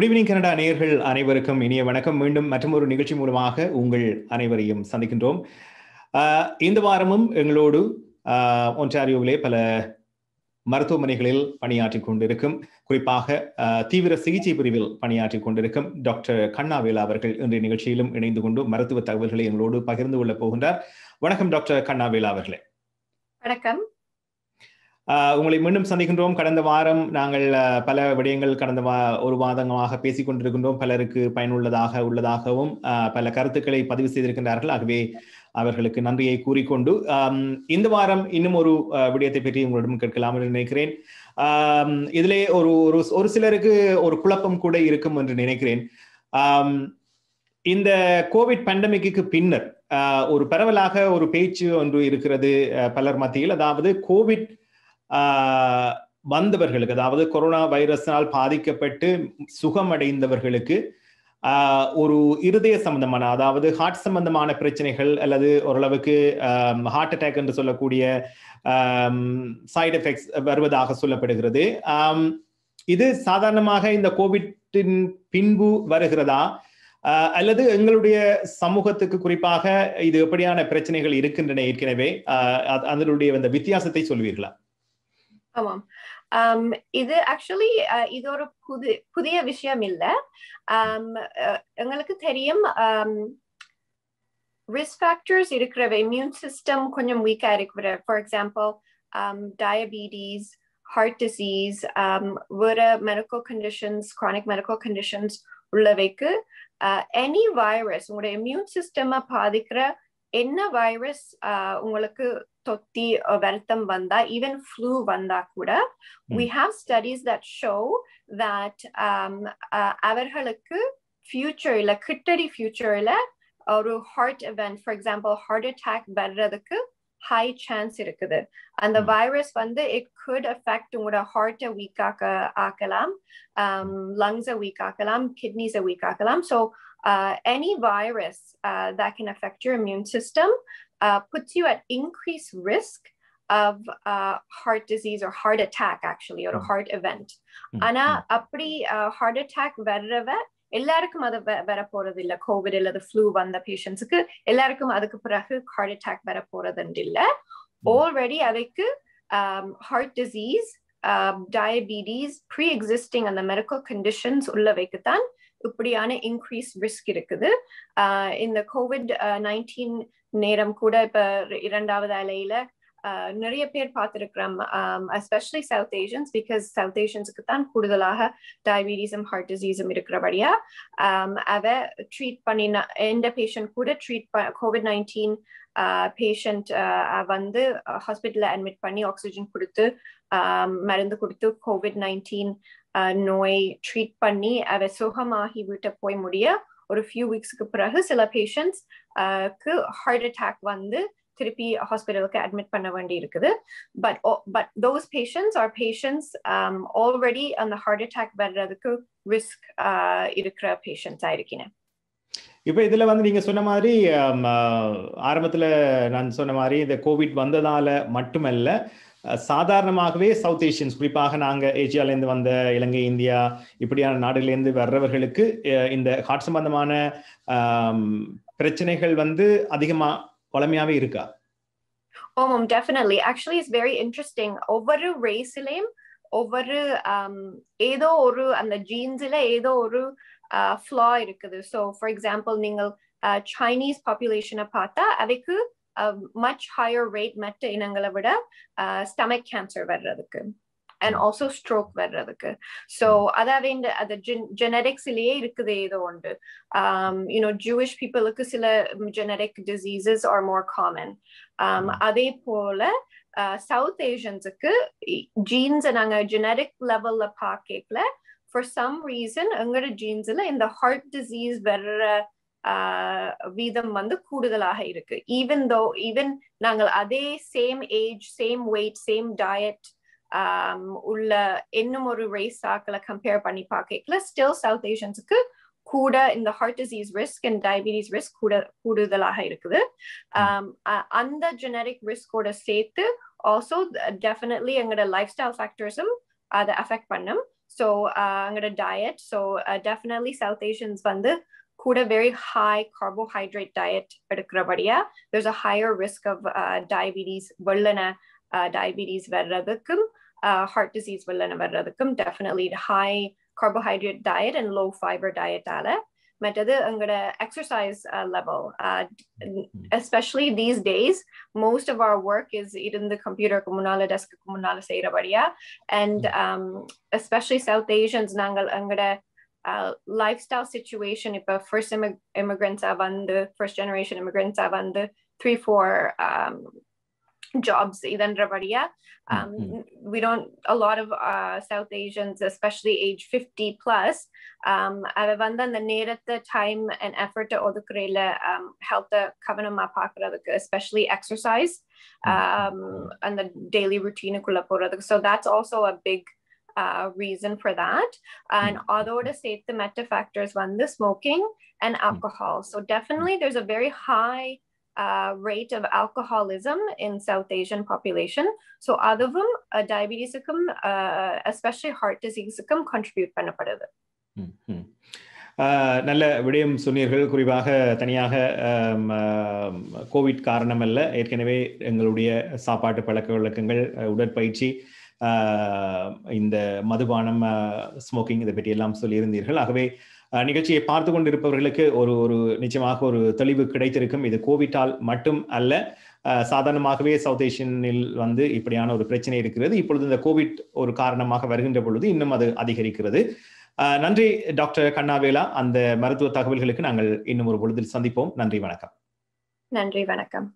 Good evening Canada நேயர்கள் அனைவருக்கும் இனிய வணக்கம் மீண்டும் மற்றும் ஒரு நிகழ்ச்சி மூலமாக உங்கள் அனைவரையும் சந்திக்கின்றோம் இந்த வாரமும் எங்களோடு ஒன்டாரியோவிலே பல மருத்துவமனைகளில் பணியாற்றி கொண்டிருக்கும் குறிப்பாக தீவிர சிகிச்சை பிரிவில் பணியாற்றி கொண்டிருக்கும் டாக்டர் கண்ணாவேலா அவர்கள் இன்றைய நிகழ்ச்சியிலும் இணைந்து கொண்டு மருத்துவ தகவல்களை எங்களோடு பகிர்ந்து கொள்ளப் போகின்றார் வணக்கம் டாக்டர் கண்ணாவேலா அவர்களே வணக்கம் உங்களை மீண்டும் சந்திக்கின்றோம் கடந்த வாரம் நாங்கள் பல விடயங்கள் கடந்த வா ஒரு மாதமாக பேசிக் கொண்டிருக்கின்றோம் பலருக்கு பயனுள்ளதாக உள்ளதாகவும் பல கருத்துக்களை பதிவு செய்திருக்கின்றார்கள் ஆகவே அவர்களுக்கு நன்றியை கூறிக்கொண்டு இந்த வாரம் இன்னும் ஒரு விடயத்தை பற்றி உங்களிடம் கேட்கலாம் என்று நினைக்கிறேன் இதிலே ஒரு ஒரு சிலருக்கு ஒரு குழப்பம் கூட இருக்கும் என்று நினைக்கிறேன் இந்த கோவிட் பண்டமிக்கு பின்னர் ஒரு பரவலாக ஒரு பேச்சு ஒன்று இருக்கிறது பலர் மத்தியில் அதாவது கோவிட் வந்தவர்களுக்கு அதாவது கொரோனா வைரஸினால் பாதிக்கப்பட்டு சுகமடைந்தவர்களுக்கு ஒரு இருதய சம்பந்தமான அதாவது ஹார்ட் சம்பந்தமான பிரச்சனைகள் அல்லது ஓரளவுக்கு ஹார்ட் அட்டாக் என்று சொல்லக்கூடிய சைடு எஃபெக்ட்ஸ் வருவதாக சொல்லப்படுகிறது இது சாதாரணமாக இந்த கோவிட்டின் பின்பு வருகிறதா அல்லது எங்களுடைய சமூகத்துக்கு குறிப்பாக இது எப்படியான பிரச்சனைகள் இருக்கின்றன ஏற்கனவே அதனுடைய அந்த வித்தியாசத்தை சொல்வீர்களா Tamam. Um, இது ஆக்சுவலி இது ஒரு புது புதிய விஷயம் இல்லை எங்களுக்கு தெரியும் ரிஸ்க் ஃபேக்டர்ஸ் இருக்கிறவ இம்யூன் சிஸ்டம் கொஞ்சம் வீக்காக இருக்கிற for example diabetes heart disease வேற medical conditions chronic medical conditions உள்ளவைக்கு எனி வைரஸ் உங்களோட இம்யூன் சிஸ்டமை பாதிக்கிற என்ன வைரஸ் உங்களுக்கு தொத்தி வருத்தம் வந்தா ஈவன் ஃப்ளூ வந்தா கூட we have studies that show that அவர்களுக்கு ஃபியூச்சர்ல கிட்டடி ஃபியூச்சர்ல ஒரு heart event for example heart attack வர்றதுக்கு ஹை சான்ஸ் இருக்குது அந்த வைரஸ் வந்து இட் குட் அஃபெக்ட் உங்களோட ஹார்ட்டை வீக் ஆக்க ஆக்கலாம் லங்ஸை வீக் ஆக்கலாம் கிட்னிஸை வீக் ஆக்கலாம் so uh, any virus uh, that can affect your immune system uh, puts you at increased risk of heart disease or heart attack, actually, or oh. a hmm. heart event. Anna, mm-hmm. apri uh, heart attack varavet. எல்லாருக்கும் அது வர போறது இல்லை Covid இல்ல flu வந்த பேஷண்ட்ஸுக்கு எல்லாருக்கும் அதுக்கு பிறகு ஹார்ட் அட்டாக் வர போறதுன்னு hmm. Already already um, heart disease, um, diabetes, pre-existing existing அந்த மெடிக்கல் கண்டிஷன்ஸ் உள்ளவைக்கு தான் இப்படியான இன்க்ரீஸ் ரிஸ்க் இருக்குது இந்த கோவிட் நைன்டீன் நேரம் கூட இப்ப இரண்டாவது அலையில நிறைய பேர் பார்த்துருக்கிறோம் especially south Asians because south ஏஷியன்ஸுக்கு தான் கூடுதலாக டயபிட்டிஸும் ஹார்ட் டிசீஸும் இருக்கிறபடியா அவ ட்ரீட் பண்ணின எந்த பேஷண்ட் கூட ட்ரீட் ப கோவிட் நைன்டீன் பேஷண்ட் வந்து ஹாஸ்பிட்டலில் அட்மிட் பண்ணி ஆக்சிஜன் கொடுத்து மருந்து கொடுத்து கோவிட் நைன்டீன் நோய் ட்ரீட் பண்ணி அதை சுகமாகி விட்டு போய் முடிய ஒரு ஃபியூ வீக்ஸுக்கு பிறகு சில பேஷண்ட்ஸ்க்கு ஹார்ட் அட்டாக் வந்து திருப்பி ஹாஸ்பிட்டலுக்கு அட்மிட் பண்ண வேண்டி இருக்குது but but those patients are patients already அந்த ஹார்ட் அட்டாக் வர்றதுக்கு ரிஸ்க் இருக்கிற பேஷண்ட்ஸ் ஆயிருக்கினேன் இப்போ இதில் வந்து நீங்கள் சொன்ன மாதிரி ஆரம்பத்தில் நான் சொன்ன மாதிரி இந்த கோவிட் வந்ததால் மட்டுமல்ல சாதாரணமாகவே சவுத் ஏஷியன்ஸ் குறிப்பாக நாங்கள் ஏஷியாவிலேருந்து வந்த இலங்கை இந்தியா இப்படியான நாடுகளிலேருந்து வர்றவர்களுக்கு இந்த ஹார்ட் சம்பந்தமான பிரச்சனைகள் வந்து அதிகமாக வளமையாகவே இருக்கா ஆமாம் definitely actually is very interesting ஒவ்வொரு ரேஸ்லேயும் ஒவ்வொரு ஏதோ ஒரு அந்த ஜீன்ஸில் ஏதோ ஒரு ஃப்ளா இருக்குது ஸோ ஃபார் எக்ஸாம்பிள் நீங்கள் சைனீஸ் பாப்புலேஷனை பார்த்தா அதுக்கு a much higher rate metta in vida uh, stomach cancer varradhukku and hmm. also stroke varradhukku so adha vend the genetics liye you know jewish people ku genetic diseases are more common um adhe pole south asians ku genes and genetic level la paakkeple for some reason ungala genes la in the heart disease varra வீதம் வந்து கூடுதலாக இருக்கு even though even நாங்கள் அதே same age same weight same diet உள்ள இன்னும் ஒரு race ஆக்களை கம்பேர் பண்ணி பார்க்கல ஸ்டில் சவுத் ஏஷியன்ஸுக்கு கூட இந்த heart disease risk and diabetes risk கூட கூடுதலாக இருக்குது அந்த ஜெனரிக் ரிஸ்கோட சேர்த்து ஆல்சோ டெஃபினெட்லி எங்களோட லைஃப் ஸ்டைல் ஃபேக்டர்ஸும் அதை அஃபெக்ட் பண்ணும் ஸோ எங்களோட diet so definitely south Asians வந்து who a very high carbohydrate diet എടുക്കറപടിയ there's a higher risk of uh, diabetes വെള്ളന uh, diabetes വരതുക്കും uh, heart disease വെള്ളന വരതുക്കും definitely high carbohydrate diet and low fiber diet ആല മറ്റത് നിങ്ങളുടെ exercise level especially these days most of our work is ഇരുന്ന് കമ്പ്യൂട്ടർക്ക് മുന്നാല് ഡെസ്ക്ക് മുന്നാല് செய்யறபடியா and mm-hmm. um, especially South Asians நாங்கள் எங்களோட uh, lifestyle situation if a first immig- immigrants have on the first generation immigrants have on the three four um, jobs idan rabaria mm-hmm. um, mm-hmm. we don't a lot of uh, south asians especially age 50 plus um, avavandan the the time and effort to odukurela um, help the kavanama pakaradukku especially exercise mm-hmm. um, and the daily routine kulaporadukku so that's also a big uh, reason for that. And அதோட சேர்த்து மெட்ட factors வந்து smoking and alcohol so definitely there's a very high Uh, rate of alcoholism in South Asian population. So அதுவும் uh, diabetesக்கும் uh, especially heart diseaseக்கும் contribute பண்ணப்படுது. Mm-hmm. Uh, நல்ல விடயம் சொன்னீர்கள் குறிப்பாக தனியாக கோவிட் um, um, காரணமல்ல ஏற்கனவே எங்களுடைய சாப்பாட்டு பழக்க வழக்கங்கள் உடற்பயிற்சி இந்த மதுபானம் ஸ்மோக்கிங் இதை பற்றி எல்லாம் சொல்லியிருந்தீர்கள் ஆகவே நிகழ்ச்சியை பார்த்து கொண்டிருப்பவர்களுக்கு ஒரு ஒரு நிச்சயமாக ஒரு தெளிவு கிடைத்திருக்கும் இது கோவிட்டால் மட்டும் அல்ல சாதாரணமாகவே சவுத் ஏஷியனில் வந்து இப்படியான ஒரு பிரச்சனை இருக்கிறது இப்பொழுது இந்த கோவிட் ஒரு காரணமாக வருகின்ற பொழுது இன்னும் அது அதிகரிக்கிறது நன்றி டாக்டர் கண்ணாவேலா அந்த மருத்துவ தகவல்களுக்கு நாங்கள் இன்னும் ஒரு பொழுதில் சந்திப்போம் நன்றி வணக்கம் நன்றி வணக்கம்